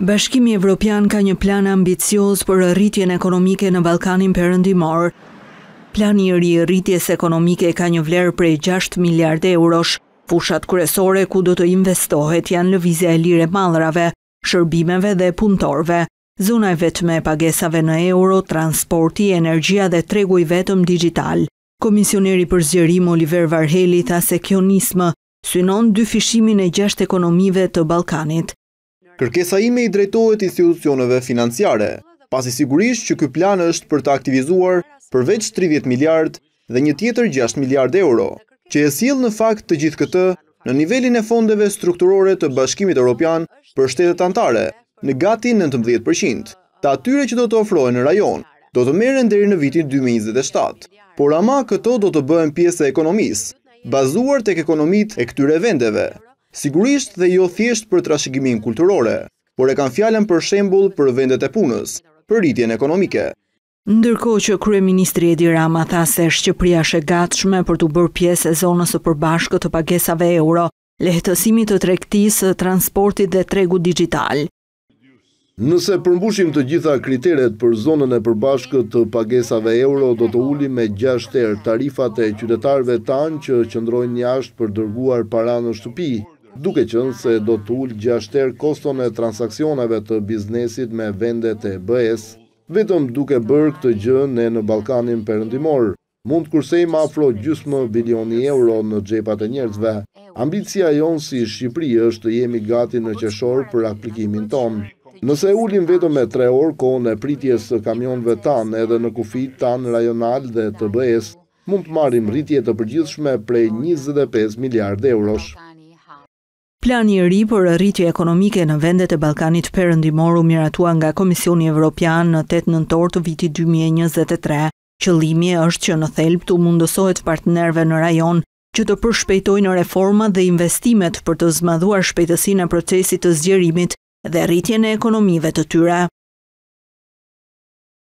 Bashkimi Evropian ka një plan ambicios për rritjen ekonomike në Balkanin përëndimor. Plan i rri rritjes ekonomike ka një vlerë prej 6 miliard eurosh. Fushat kresore ku do të investohet janë lëvizja e lire malrave, shërbimeve dhe puntorve, Zona e vetme pagesave në euro, transporti, energia dhe tregu i vetëm digital. Komisioneri për zjerim Oliver Varheli tha se kjo nismë synon dy fishimin e gjasht ekonomive të Balkanit kërkesa ime i drejtojt institucioneve financiare, pasi sigurisht që këtë plan është për të aktivizuar përveç 30 miliard dhe një tjetër 6 miliard euro, që e s'jil në fakt të gjithë këtë në nivelin e fondeve strukturore të bashkimit Europian për shtetet antare, në gati 19%. Të atyre që do të ofrojnë në rajon, do të meren dheri në vitin 2027, por ama këto do të bëhen pjesë e ekonomisë, bazuar të ekonomit e këtyre vendeve sigurisht dhe jo thjesht për trashegimin kulturore, por e kanë fjallën për shembul për vendet e punës, për rritjen ekonomike. Ndërko që Krye Ministri Edi Rama tha se Shqipria shë gatshme për të bërë pjesë e zonës të përbashkët të pagesave euro, lehtësimi të trektis, transportit dhe tregu digital. Nëse përmbushim të gjitha kriteret për zonën e përbashkët të pagesave euro, do të uli me gjashter tarifat e qytetarve tanë që qëndrojnë një ashtë për dërguar para në shtupi, duke qënë se do t'ullë gjashter koston e transakcioneve të biznesit me vendet e bëhes, vetëm duke bërë këtë gjë e në Balkanin përëndimor. Mund kërsej ma afro gjusë më bilioni euro në gjepat e njerëzve. Ambicia jonë si Shqipëri është të jemi gati në qeshorë për aplikimin tonë. Nëse ullim vetëm me tre orë kohën e pritjes të kamionve tanë edhe në kufit tanë rajonal dhe të bëhes, mund të marim rritje të përgjithshme prej 25 miliard eurosh. Plani i ri për rritje ekonomike në vendet e Ballkanit Perëndimorë miratua nga Komisioni Evropian në 8 nëntor të vitit 2023. Qëllimi është që në thelb të mundësohet partnerëve në rajon që të përshpejtojnë reforma dhe investimet për të zmadhuar shpejtësinë e procesit të zgjerimit dhe rritjen e ekonomive të tyre.